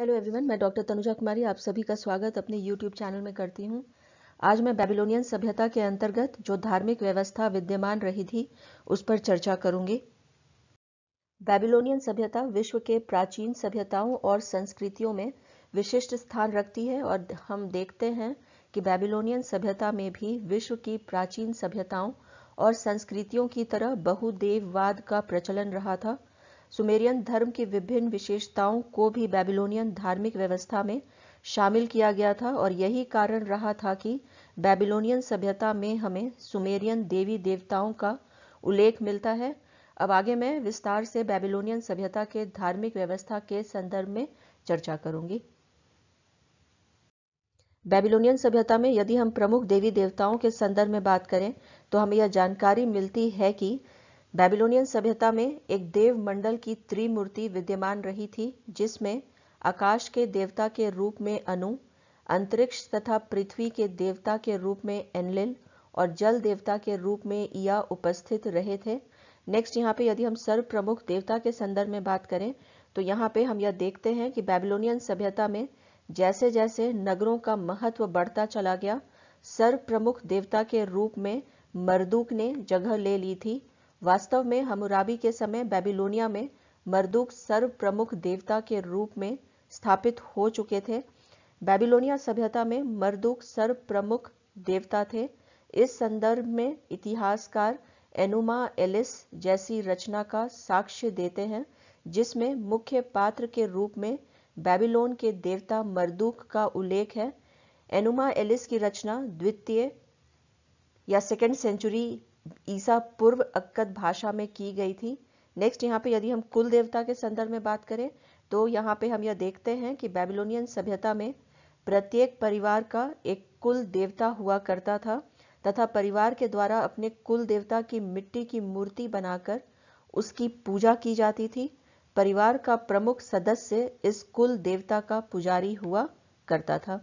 hello everyone मैं doctor Tanuja Kumari आप सभी का स्वागत अपने यूट्यूब चैनल में करती हूँ आज मैं बेबीलोनियन सभ्यता के अंतर्गत जो धार्मिक व्यवस्था विद्यमान रही थी उस पर चर्चा करूंगी बेबीलोनियन सभ्यता विश्व के प्राचीन सभ्यताओं और संस्कृतियों में विशिष्ट स्थान रखती है और हम देखते हैं कि बेबीलोनियन सभ्यता में भी विश्व की प्राचीन सभ्यताओं और संस्कृतियों की तरह बहुदेववाद का प्रचलन रहा था सुमेरियन धर्म की विभिन्न विशेषताओं को भी बेबीलोनियन धार्मिक व्यवस्था में शामिल किया गया था और यही कारण रहा था कि बेबीलोनियन सभ्यता में हमें सुमेरियन देवी देवताओं का उल्लेख मिलता है अब आगे मैं विस्तार से बेबीलोनियन सभ्यता के धार्मिक व्यवस्था के संदर्भ में चर्चा करूंगी बेबीलोनियन सभ्यता में यदि हम प्रमुख देवी देवताओं के संदर्भ में बात करें तो हमें यह जानकारी मिलती है कि बेबीलोनियन सभ्यता में एक देव मंडल की त्रिमूर्ति विद्यमान रही थी जिसमें आकाश के देवता के रूप में अनु अंतरिक्ष तथा पृथ्वी के देवता के रूप में एनलिल और जल देवता के रूप में ईया उपस्थित रहे थे नेक्स्ट यहाँ पे यदि हम सर्व प्रमुख देवता के संदर्भ में बात करें तो यहाँ पे हम यह देखते हैं कि बेबीलोनियन सभ्यता में जैसे जैसे नगरों का महत्व बढ़ता चला गया सर्व प्रमुख देवता के रूप में मर्दूक ने जगह ले ली थी वास्तव में हमुराबी के समय बेबीलोनिया में मर्दुक सर्व प्रमुख देवता के रूप में स्थापित हो चुके थे बेबीलोनिया सभ्यता में मर्दुक सर्व प्रमुख देवता थे इस संदर्भ में इतिहासकार एनुमा एलिस जैसी रचना का साक्ष्य देते हैं जिसमें मुख्य पात्र के रूप में बेबीलोन के देवता मर्दुक का उल्लेख है एनुमा एलिस की रचना द्वितीय या सेकेंड सेंचुरी ईसा पूर्व अक्कद भाषा में की गई थी नेक्स्ट यहाँ पे यदि हम कुल देवता के संदर्भ में बात करें तो यहाँ पे हम यह देखते हैं कि बेबीलोनियन सभ्यता में प्रत्येक परिवार का एक कुल देवता हुआ करता था तथा परिवार के द्वारा अपने कुल देवता की मिट्टी की मूर्ति बनाकर उसकी पूजा की जाती थी परिवार का प्रमुख सदस्य इस कुल देवता का पुजारी हुआ करता था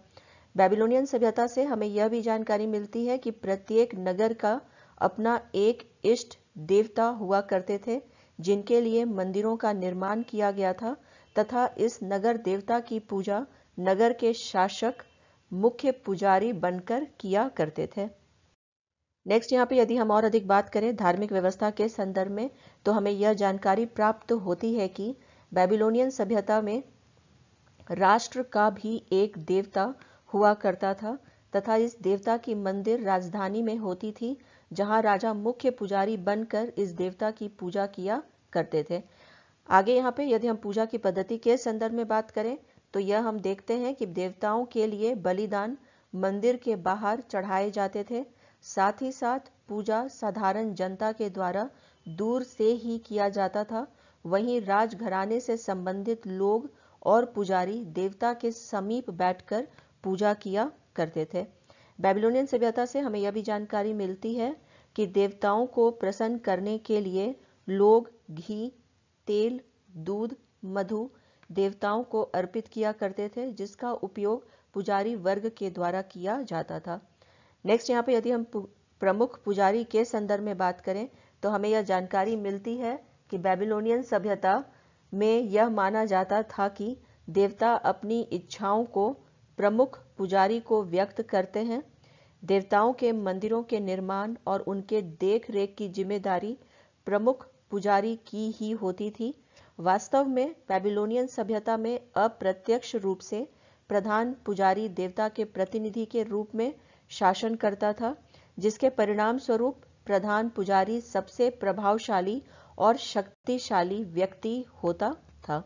बेबीलोनियन सभ्यता से हमें यह भी जानकारी मिलती है कि प्रत्येक नगर का अपना एक इष्ट देवता हुआ करते थे जिनके लिए मंदिरों का निर्माण किया गया था तथा इस नगर देवता की पूजा नगर के शासक मुख्य पुजारी बनकर किया करते थे नेक्स्ट यहाँ पे यदि हम और अधिक बात करें धार्मिक व्यवस्था के संदर्भ में तो हमें यह जानकारी प्राप्त होती है कि बेबीलोनियन सभ्यता में राष्ट्र का भी एक देवता हुआ करता था तथा इस देवता की मंदिर राजधानी में होती थी जहां राजा मुख्य पुजारी बनकर इस देवता की पूजा किया करते थे आगे यहाँ पे यदि हम पूजा की पद्धति के संदर्भ में बात करें तो यह हम देखते हैं कि देवताओं के लिए बलिदान मंदिर के बाहर चढ़ाए जाते थे साथ ही साथ पूजा साधारण जनता के द्वारा दूर से ही किया जाता था वहीं राजघराने से संबंधित लोग और पुजारी देवता के समीप बैठकर पूजा किया करते थे बेबीलोनियन सभ्यता से हमें यह भी जानकारी मिलती है कि देवताओं को प्रसन्न करने के लिए लोग घी तेल दूध मधु देवताओं को अर्पित किया करते थे जिसका उपयोग पुजारी वर्ग के द्वारा किया जाता था नेक्स्ट यहाँ पे यदि हम प्रमुख पुजारी के संदर्भ में बात करें तो हमें यह जानकारी मिलती है कि बेबीलोनियन सभ्यता में यह माना जाता था कि देवता अपनी इच्छाओं को प्रमुख पुजारी को व्यक्त करते हैं देवताओं के मंदिरों के निर्माण और उनके देख रेख की जिम्मेदारी प्रमुख पुजारी की ही होती थी वास्तव में बेबीलोनियन सभ्यता में अप्रत्यक्ष रूप से प्रधान पुजारी देवता के प्रतिनिधि के रूप में शासन करता था जिसके परिणाम स्वरूप प्रधान पुजारी सबसे प्रभावशाली और शक्तिशाली व्यक्ति होता था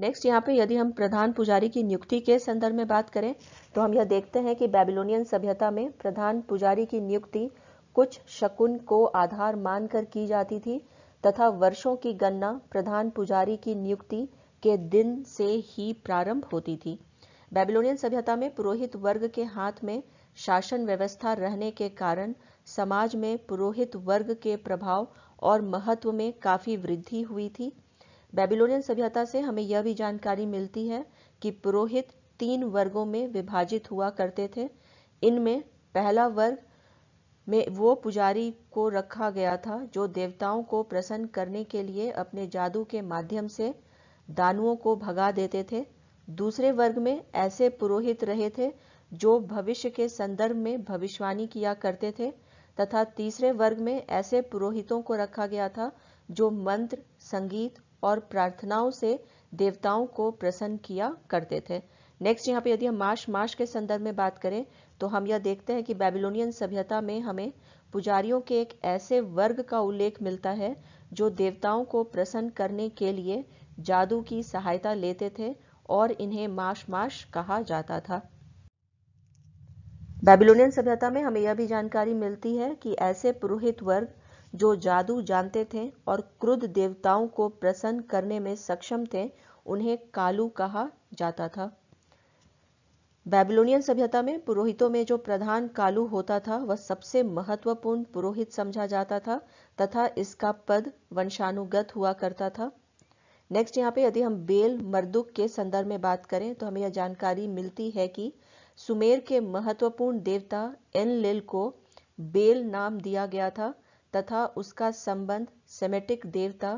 नेक्स्ट यहाँ पे यदि हम प्रधान पुजारी की नियुक्ति के संदर्भ में बात करें तो हम यह देखते हैं कि बेबीलोनियन सभ्यता में प्रधान पुजारी की नियुक्ति कुछ शकुन को आधार मानकर की जाती थी तथा वर्षों की गणना प्रधान पुजारी की नियुक्ति के दिन से ही प्रारंभ होती थी बेबीलोनियन सभ्यता में पुरोहित वर्ग के हाथ में शासन व्यवस्था रहने के कारण समाज में पुरोहित वर्ग के प्रभाव और महत्व में काफी वृद्धि हुई थी बेबीलोनियन सभ्यता से हमें यह भी जानकारी मिलती है कि पुरोहित तीन वर्गों में विभाजित हुआ करते थे इनमें पहला वर्ग में वो पुजारी को रखा गया था जो देवताओं को प्रसन्न करने के लिए अपने जादू के माध्यम से दानुओं को भगा देते थे दूसरे वर्ग में ऐसे पुरोहित रहे थे जो भविष्य के संदर्भ में भविष्यवाणी किया करते थे तथा तीसरे वर्ग में ऐसे पुरोहितों को रखा गया था जो मंत्र संगीत और प्रार्थनाओं से देवताओं को प्रसन्न किया करते थे नेक्स्ट यहाँ पे यदि हम मार्श मार्श के संदर्भ में बात करें तो हम यह देखते हैं कि बेबीलोनियन सभ्यता में हमें पुजारियों के एक ऐसे वर्ग का उल्लेख मिलता है जो देवताओं को प्रसन्न करने के लिए जादू की सहायता लेते थे और इन्हें माश माश कहा जाता था बेबीलोनियन सभ्यता में हमें यह भी जानकारी मिलती है कि ऐसे पुरोहित वर्ग जो जादू जानते थे और क्रुद्ध देवताओं को प्रसन्न करने में सक्षम थे उन्हें कालू कहा जाता था बैबलोनियन सभ्यता में पुरोहितों में जो प्रधान कालू होता था वह सबसे महत्वपूर्ण पुरोहित समझा जाता था तथा इसका पद वंशानुगत हुआ करता था नेक्स्ट यहाँ पे यदि हम बेल मर्दुक के संदर्भ में बात करें तो हमें यह जानकारी मिलती है कि सुमेर के महत्वपूर्ण देवता एनलेल को बेल नाम दिया गया था तथा उसका संबंध सेमेटिक देवता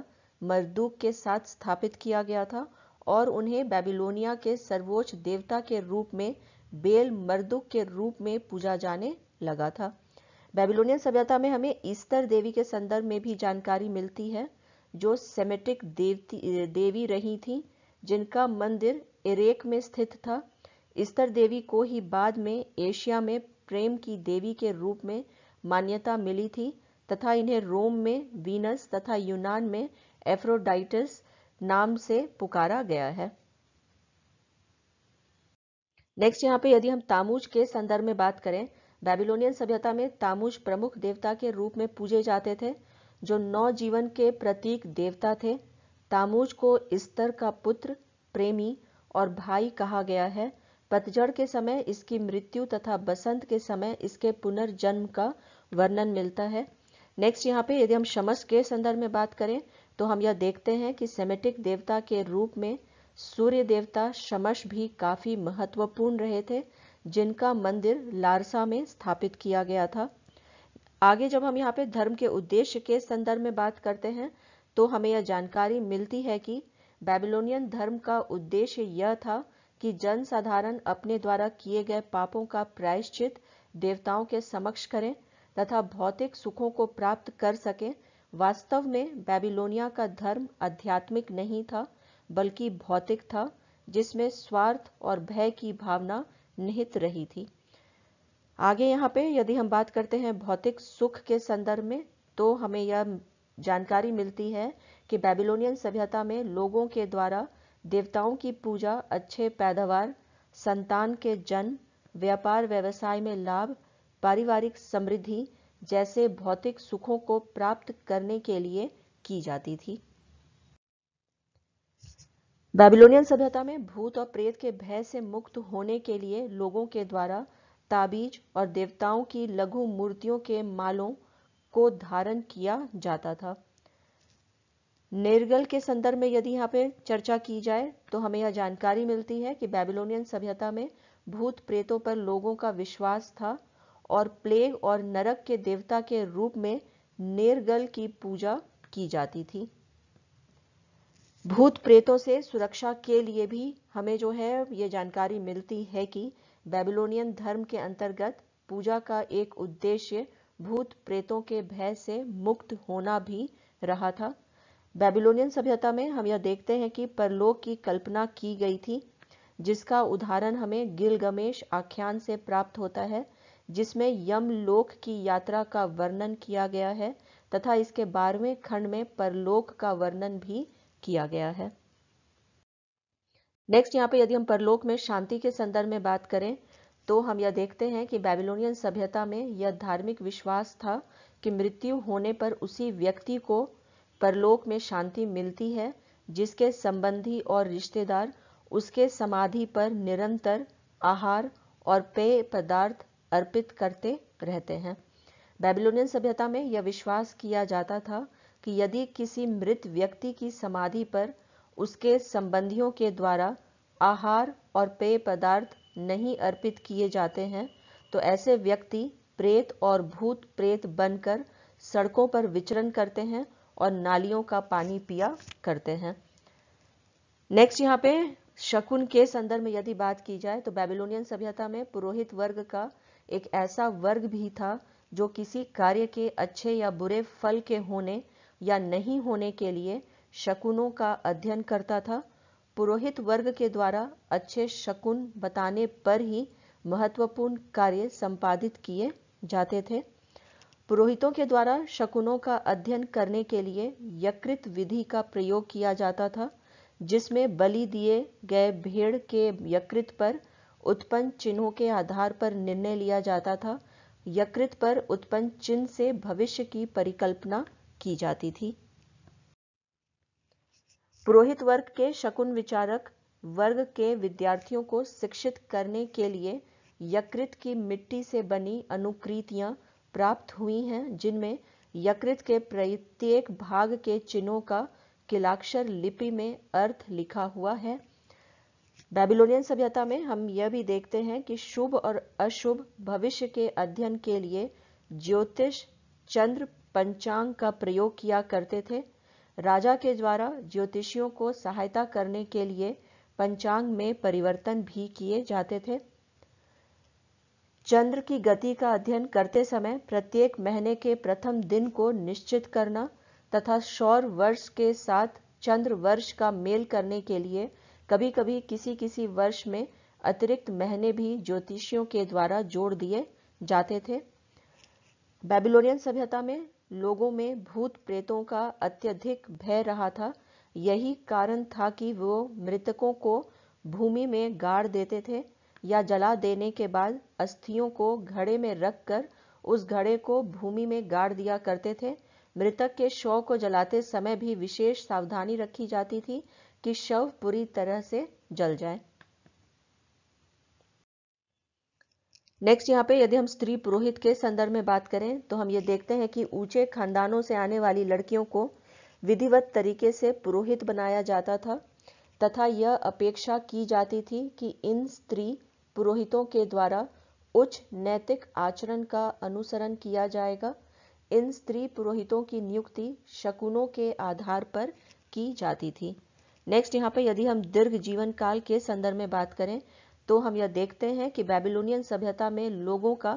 मर्दूक के साथ स्थापित किया गया था और उन्हें बेबीलोनिया के सर्वोच्च देवता के रूप में बेल मर्दुक के रूप में पूजा जाने लगा था बेबीलोनियन सभ्यता में हमें ईस्तर देवी के संदर्भ में भी जानकारी मिलती है जो सेमेटिक देवती देवी रही थी जिनका मंदिर इरेक में स्थित था ईस्टर देवी को ही बाद में एशिया में प्रेम की देवी के रूप में मान्यता मिली थी तथा इन्हें रोम में वीनस तथा यूनान में एफ्रोडाइटस नाम से पुकारा गया है नेक्स्ट यहाँ पे यदि हम तामूज के संदर्भ में बात करें बेबीलोनियन सभ्यता में तामूज प्रमुख देवता के रूप में पूजे जाते थे जो नौ जीवन के प्रतीक देवता थे तामूज को स्तर का पुत्र प्रेमी और भाई कहा गया है पतझड़ के समय इसकी मृत्यु तथा बसंत के समय इसके पुनर्जन्म का वर्णन मिलता है नेक्स्ट यहाँ पे यदि हम शमस के संदर्भ में बात करें तो हम यह देखते हैं कि सेमेटिक देवता के रूप में सूर्य देवता शमश भी काफी महत्वपूर्ण रहे थे जिनका मंदिर लारसा में स्थापित किया गया था आगे जब हम यहाँ पे धर्म के उद्देश्य के संदर्भ में बात करते हैं तो हमें यह जानकारी मिलती है कि बेबीलोनियन धर्म का उद्देश्य यह था कि जन साधारण अपने द्वारा किए गए पापों का प्रायश्चित देवताओं के समक्ष करें तथा भौतिक सुखों को प्राप्त कर सके वास्तव में बेबीलोनिया का धर्म आध्यात्मिक नहीं था बल्कि भौतिक था जिसमें स्वार्थ और भय की भावना निहित रही थी आगे यहाँ पे यदि हम बात करते हैं भौतिक सुख के संदर्भ में तो हमें यह जानकारी मिलती है कि बेबीलोनियन सभ्यता में लोगों के द्वारा देवताओं की पूजा अच्छे पैदावार संतान के जन्म व्यापार व्यवसाय में लाभ पारिवारिक समृद्धि जैसे भौतिक सुखों को प्राप्त करने के लिए की जाती थी बेबीलोनियन सभ्यता में भूत और प्रेत के भय से मुक्त होने के लिए लोगों के द्वारा ताबीज और देवताओं की लघु मूर्तियों के मालों को धारण किया जाता था निर्गल के संदर्भ में यदि यहाँ पे चर्चा की जाए तो हमें यह जानकारी मिलती है कि बेबीलोनियन सभ्यता में भूत प्रेतों पर लोगों का विश्वास था और प्लेग और नरक के देवता के रूप में नेरगल की पूजा की जाती थी भूत प्रेतों से सुरक्षा के लिए भी हमें जो है ये जानकारी मिलती है कि बेबीलोनियन धर्म के अंतर्गत पूजा का एक उद्देश्य भूत प्रेतों के भय से मुक्त होना भी रहा था बेबीलोनियन सभ्यता में हम यह देखते हैं कि परलोक की कल्पना की गई थी जिसका उदाहरण हमें गिलगमेश आख्यान से प्राप्त होता है जिसमें यमलोक की यात्रा का वर्णन किया गया है तथा इसके बारहवें खंड में परलोक का वर्णन भी किया गया है नेक्स्ट यहाँ पे यदि हम परलोक में शांति के संदर्भ में बात करें तो हम यह देखते हैं कि बेबीलोनियन सभ्यता में यह धार्मिक विश्वास था कि मृत्यु होने पर उसी व्यक्ति को परलोक में शांति मिलती है जिसके संबंधी और रिश्तेदार उसके समाधि पर निरंतर आहार और पेय पदार्थ अर्पित करते रहते हैं बेबीलोनियन सभ्यता में यह विश्वास किया जाता था कि यदि किसी मृत व्यक्ति की समाधि पर उसके संबंधियों के द्वारा आहार और पेय पदार्थ नहीं अर्पित किए जाते हैं तो ऐसे व्यक्ति प्रेत और भूत प्रेत बनकर सड़कों पर विचरण करते हैं और नालियों का पानी पिया करते हैं नेक्स्ट यहाँ पे शकुन के संदर्भ में यदि बात की जाए तो बेबीलोनियन सभ्यता में पुरोहित वर्ग का एक ऐसा वर्ग भी था जो किसी कार्य के अच्छे या बुरे फल के होने या नहीं होने के लिए शकुनों का अध्ययन करता था पुरोहित वर्ग के द्वारा अच्छे शकुन बताने पर ही महत्वपूर्ण कार्य संपादित किए जाते थे पुरोहितों के द्वारा शकुनों का अध्ययन करने के लिए यकृत विधि का प्रयोग किया जाता था जिसमें बलि दिए गए भेड़ के यकृत पर उत्पन्न चिन्हों के आधार पर निर्णय लिया जाता था यकृत पर उत्पन्न चिन्ह से भविष्य की परिकल्पना की जाती थी पुरोहित वर्ग के शकुन विचारक वर्ग के विद्यार्थियों को शिक्षित करने के लिए यकृत की मिट्टी से बनी अनुकृतियां प्राप्त हुई हैं जिनमें यकृत के प्रत्येक भाग के चिन्हों का किलाक्षर लिपि में अर्थ लिखा हुआ है बेबीलोनियन सभ्यता में हम यह भी देखते हैं कि शुभ और अशुभ भविष्य के अध्ययन के लिए ज्योतिष चंद्र पंचांग का प्रयोग किया करते थे राजा के द्वारा ज्योतिषियों को सहायता करने के लिए पंचांग में परिवर्तन भी किए जाते थे चंद्र की गति का अध्ययन करते समय प्रत्येक महीने के प्रथम दिन को निश्चित करना तथा सौर वर्ष के साथ चंद्र वर्ष का मेल करने के लिए कभी कभी किसी किसी वर्ष में अतिरिक्त महीने भी ज्योतिषियों के द्वारा जोड़ दिए जाते थे बेबीलोनियन सभ्यता में लोगों में भूत प्रेतों का अत्यधिक भय रहा था यही कारण था कि वो मृतकों को भूमि में गाड़ देते थे या जला देने के बाद अस्थियों को घड़े में रखकर उस घड़े को भूमि में गाड़ दिया करते थे मृतक के शव को जलाते समय भी विशेष सावधानी रखी जाती थी कि शव पूरी तरह से जल जाए नेक्स्ट यहाँ पे यदि हम स्त्री पुरोहित के संदर्भ में बात करें तो हम ये देखते हैं कि ऊंचे खानदानों से आने वाली लड़कियों को विधिवत तरीके से पुरोहित बनाया जाता था तथा यह अपेक्षा की जाती थी कि इन स्त्री पुरोहितों के द्वारा उच्च नैतिक आचरण का अनुसरण किया जाएगा इन स्त्री पुरोहितों की नियुक्ति शकुनों के आधार पर की जाती थी नेक्स्ट यहाँ पे यदि हम दीर्घ जीवन काल के संदर्भ में बात करें तो हम यह देखते हैं कि बेबीलोनियन सभ्यता में लोगों का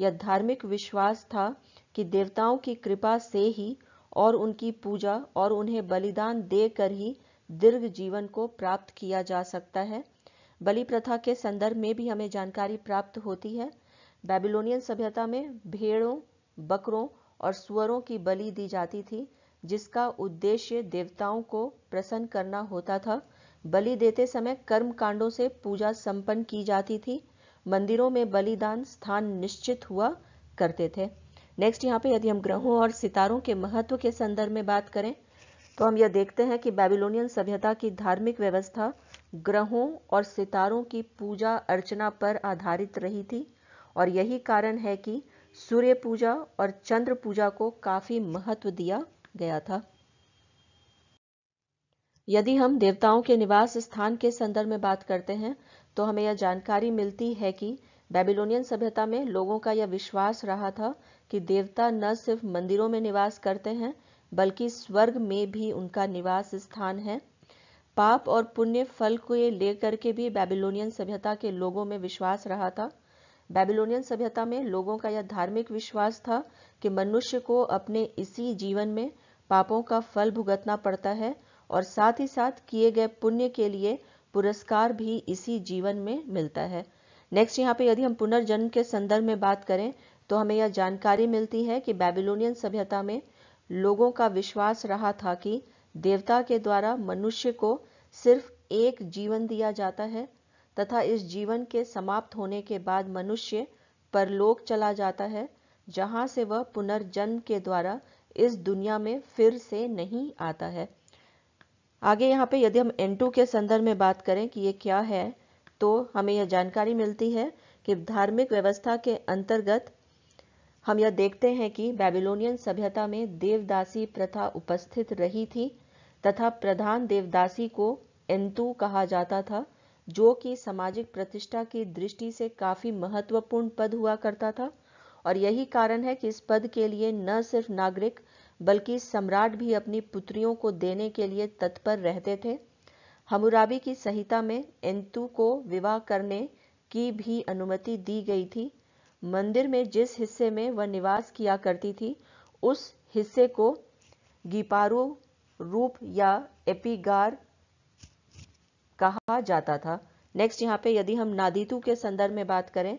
यह धार्मिक विश्वास था कि देवताओं की कृपा से ही और उनकी पूजा और उन्हें बलिदान देकर ही दीर्घ जीवन को प्राप्त किया जा सकता है बलि प्रथा के संदर्भ में भी हमें जानकारी प्राप्त होती है बेबीलोनियन सभ्यता में भेड़ों बकरों और सुअरों की बलि दी जाती थी जिसका उद्देश्य देवताओं को प्रसन्न करना होता था बलि देते समय कर्म कांडों से पूजा संपन्न की जाती थी मंदिरों में बलिदान स्थान निश्चित हुआ करते थे नेक्स्ट यहाँ पे यदि हम ग्रहों और सितारों के महत्व के संदर्भ में बात करें तो हम यह देखते हैं कि बेबीलोनियन सभ्यता की धार्मिक व्यवस्था ग्रहों और सितारों की पूजा अर्चना पर आधारित रही थी और यही कारण है कि सूर्य पूजा और चंद्र पूजा को काफ़ी महत्व दिया गया था यदि हम देवताओं के निवास स्थान के संदर्भ में बात करते हैं तो हमें यह जानकारी मिलती है कि बेबीलोनियन सभ्यता में लोगों का यह विश्वास रहा था कि देवता न सिर्फ मंदिरों में निवास करते हैं बल्कि स्वर्ग में भी उनका निवास स्थान है पाप और पुण्य फल को ये लेकर के भी बेबीलोनियन सभ्यता के लोगों में विश्वास रहा था बेबीलोनियन सभ्यता में लोगों का यह धार्मिक विश्वास था कि मनुष्य को अपने इसी जीवन में पापों का फल भुगतना पड़ता है और साथ ही साथ किए गए पुण्य के लिए पुरस्कार भी इसी जीवन में मिलता है नेक्स्ट यहाँ पे यदि हम पुनर्जन्म के संदर्भ में बात करें तो हमें यह जानकारी मिलती है कि बेबीलोनियन सभ्यता में लोगों का विश्वास रहा था कि देवता के द्वारा मनुष्य को सिर्फ एक जीवन दिया जाता है तथा इस जीवन के समाप्त होने के बाद मनुष्य परलोक चला जाता है जहां से वह पुनर्जन्म के द्वारा इस दुनिया में फिर से नहीं आता है आगे यहाँ पे यदि हम N2 के संदर्भ में बात करें कि ये क्या है तो हमें यह जानकारी मिलती है कि धार्मिक व्यवस्था के अंतर्गत हम यह देखते हैं कि बेबीलोनियन सभ्यता में देवदासी प्रथा उपस्थित रही थी तथा प्रधान देवदासी को एंतु कहा जाता था जो कि सामाजिक प्रतिष्ठा की दृष्टि से काफी महत्वपूर्ण पद हुआ करता था और यही कारण है कि इस पद के लिए न सिर्फ नागरिक बल्कि सम्राट भी अपनी पुत्रियों को देने के लिए तत्पर रहते थे हमुराबी की संहिता में एंतु को विवाह करने की भी अनुमति दी गई थी मंदिर में जिस हिस्से में वह निवास किया करती थी उस हिस्से को गीपारू रूप या एपिगार कहा जाता था नेक्स्ट यहाँ पे यदि हम नादितु के संदर्भ में बात करें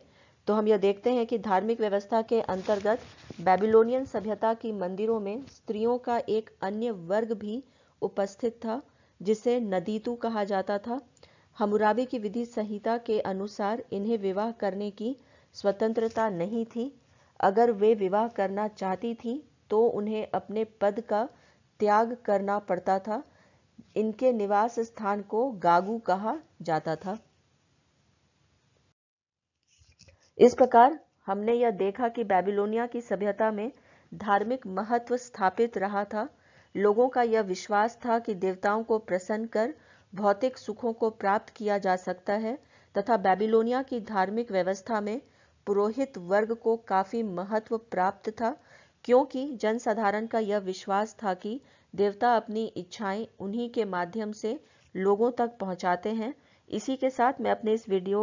तो हम यह देखते हैं कि धार्मिक व्यवस्था के अंतर्गत बेबीलोनियन सभ्यता की मंदिरों में स्त्रियों का एक अन्य वर्ग भी उपस्थित था जिसे नदीतु कहा जाता था हमुराबी की विधि संहिता के अनुसार इन्हें विवाह करने की स्वतंत्रता नहीं थी अगर वे विवाह करना चाहती थी तो उन्हें अपने पद का त्याग करना पड़ता था इनके निवास स्थान को गागू कहा जाता था इस प्रकार हमने यह देखा कि बेबीलोनिया की सभ्यता में धार्मिक महत्व स्थापित रहा था लोगों का यह विश्वास था कि देवताओं को प्रसन्न कर भौतिक सुखों को प्राप्त किया जा सकता है तथा बेबीलोनिया की धार्मिक व्यवस्था में पुरोहित वर्ग को काफी महत्व प्राप्त था क्योंकि जनसाधारण का यह विश्वास था कि देवता अपनी इच्छाएं उन्हीं के माध्यम से लोगों तक पहुंचाते हैं इसी के साथ मैं अपने इस वीडियो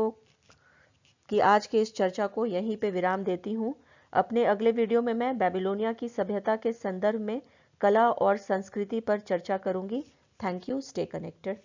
कि आज के इस चर्चा को यहीं पे विराम देती हूँ अपने अगले वीडियो में मैं बेबीलोनिया की सभ्यता के संदर्भ में कला और संस्कृति पर चर्चा करूंगी थैंक यू स्टे कनेक्टेड